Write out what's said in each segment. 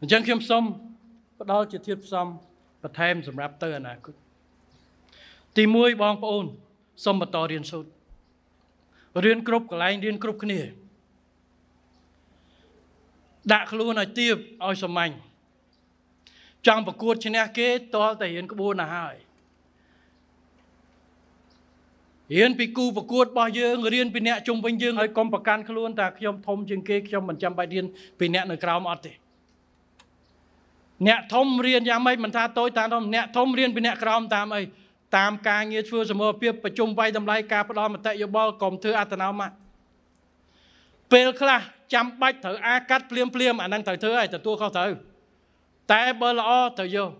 អញ្ចឹងខ្ញុំសូមផ្ដល់ជាធៀបផ្សំបន្ថែមសម្រាប់ទៅអនាគតទី1បងប្អូនសូមបន្តរៀនសូត្ររៀនគ្រប់កន្លែងរៀនគ្រប់គ្នាដាក់ខ្លួនឲ្យទៀបឲ្យសាមញ្ញចង់ប្រកួតឈ្នះគេតលតែរៀនក្បួនណាហើយរៀនពីគូប្រកួតរបស់យើងរៀនពីអ្នកជុំវិញយើងហើយកុំប្រកាន់ខ្លួនថាខ្ញុំធំជាងគេខ្ញុំមិនចាំបាច់រៀនពីអ្នកនៅក្រោមអត់ទេអ្នកធំរៀនយ៉ាងម៉េចមិនថាតូចតាមធំអ្នកធំរៀនពីអ្នកក្រោមតាមអីតាមការងារធ្វើសមរភាពប្រជុំវាយតម្លៃការផ្ដល់មតិយោបល់កុំធ្វើអត្តនោម័តពេលខ្លះចាំបាច់ត្រូវអាកាត់ភ្លាមភ្លាមអានឹងត្រូវធ្វើឲ្យទទួលខុសត្រូវតែបើល្អត្រូវយក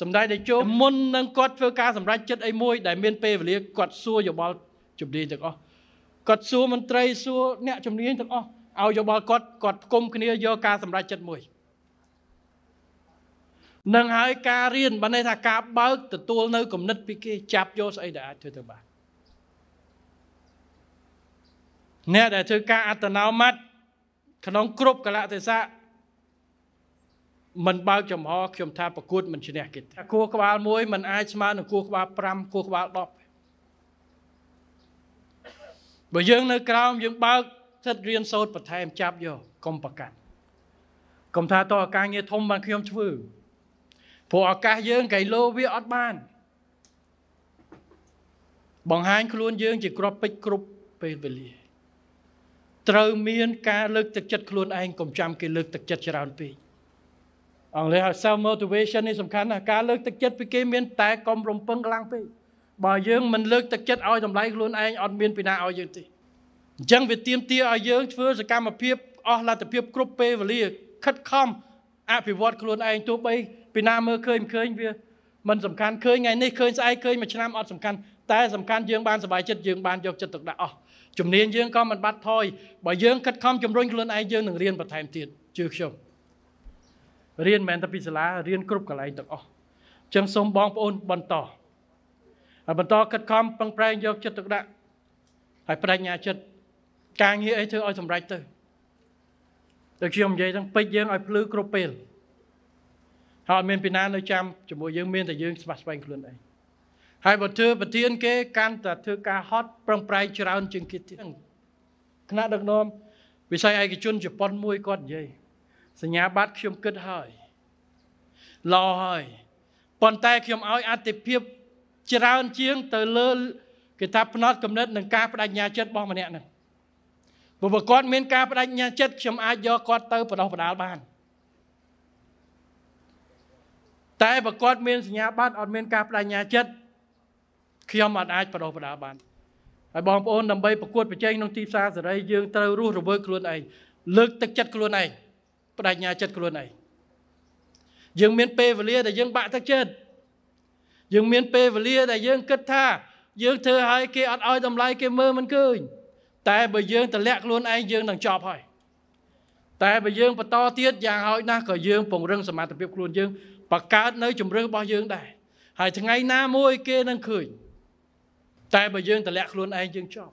សម្ដេចតេជោមុននឹងគាត់ធ្វើការសម្រេចចិត្តអីមួយដែលមានពេលវេលាគាត់សួរយោបល់ជំនាញទាំងអស់គាត់សួរមន្ត្រីសួរអ្នកជំនាញទាំងអស់ឲ្យយោបល់គាត់គាត់ផ្គុំគ្នាយកការសម្រេចចិត្តមួយនឹងហើយការរៀនបានន័យថាការបើកទទួលនៅគំនិតពីគេចាប់យកស្អីដែលអាចធ្វើទៅបានអ្នកដែលធ្វើការអត្តនោម័តក្នុងគ្រប់កលៈទេសៈមិនបើកចំហខ្ញុំថាប្រកួតមិនឈ្នះគេថាគួរក្បាលមួយមិនអាចស្មើនឹងគួរក្បាល5គួរក្បាល10បើយើងនៅ ក្រោមយើងបើកសិតរៀនសូត្របន្ថែមចាប់យកកុំប្រកាន់កុំថាតើការងារធំបានខ្ញុំធ្វើព្រោះឱកាសយើងកីឡូវាអត់បានបង្ហាញខ្លួនយើងជាក្របពេជ្រគ្រប់ពេលវេលាត្រូវមានការលើកទឹកចិត្តខ្លួនឯងកុំចាំគេលើកទឹកចិត្តច្រើនពេកអង់គ្លេសហៅ self motivation នេះសំខាន់ណាស់ការលើកទឹកចិត្តពីគេមានតែកុំរំពឹងខ្លាំងពេកបើយើងមិនលើកទឹកចិត្តឲ្យតម្លៃខ្លួនឯងអត់មានពីណាឲ្យយើងទេអញ្ចឹងវាទាមទារឲ្យយើងធ្វើសកម្មភាពអស់លទ្ធភាពគ្រប់ពេលវេលា ខិតខំអភិវឌ្ឍខ្លួនឯងទោះបីពីណាមើលឃើញឃើញវាมันសំខាន់ឃើញថ្ងៃនេះឃើញស្អែកឃើញមួយឆ្នាំអត់សំខាន់តែសំខាន់យើងបានសប្បាយចិត្តយើងបានយកចិត្តទុកដាក់អស់ជំនាញយើងក៏មិនបាត់ថយបើយើងខិតខំជំរុញខ្លួនឯងយើងនឹងរៀនបន្ថែមទៀតជឿខ្ញុំរៀនមិនតែពីសាលារៀនគ្រប់កន្លែងទាំងអស់ចឹងសូមបងប្អូនបន្តហើយបន្តខិតខំប្រឹងប្រែងយកចិត្តទុកដាក់ហើយបដិញ្ញាចិត្តការងារអីធ្វើឲ្យសម្រេចទៅដូចខ្ញុំនិយាយទាំងពេចយើងឲ្យភ្លឺគ្រប់ពេលហើយមានពីណានៅចាំជាមួយយើងមានតែយើងស្វាស្វែងខ្លួនឯងហើយបើធ្វើប្រធានគេកាន់តែធ្វើការហត់ប្រឹងប្រែងច្រើន ជាងគេទៀតគណៈដឹកនាំវិស័យឯកជនជប៉ុនមួយគាត់និយាយសញ្ញាបត្រខ្ញុំគិតហើយឡហើយប៉ុន្តែខ្ញុំឲ្យអតិភិបច្រើនជាង ទៅលើគេថាផ្នត់គំនិតនឹងការបដិញ្ញាចិត្តរបស់ម្នាក់ហ្នឹងបើគាត់មានការបដិញ្ញាចិត្តខ្ញុំអាចយកគាត់ទៅបដោះបដាលបានតែបើគាត់មានសញ្ញាបត្រអត់មានការបដិញ្ញាចិត្តខ្ញុំអត់អាចបដោះបដាបានហើយបងប្អូនដើម្បីប្រកួតប្រជែងក្នុងទីផ្សារសេរីយើងត្រូវរស់រវើកខ្លួនឯងលើកទឹកចិត្តខ្លួនឯងបដិញ្ញាចិត្តខ្លួនឯងយើងមានពេលវេលាដែលយើង បាក់ទឹកចិត្តយើងមានពេលវេលា ដែលយើងគិតថា យើងធ្វើឲ្យគេអត់ឲ្យតម្លៃគេមើលមិនឃើញតែបើយើងទម្លាក់ខ្លួនឯងយើងនឹងចប់ហើយតែបើយើងបន្តទៀតយ៉ាងហោចណាស់ក៏យើងពង្រឹងសមត្ថភាពខ្លួនយើងបង្កើតនៅជំរឿរបស់យើងដែរហើយថ្ងៃណាមួយគេនឹងឃើញតែបើយើងតម្លាក់ខ្លួនឯងយើងចប់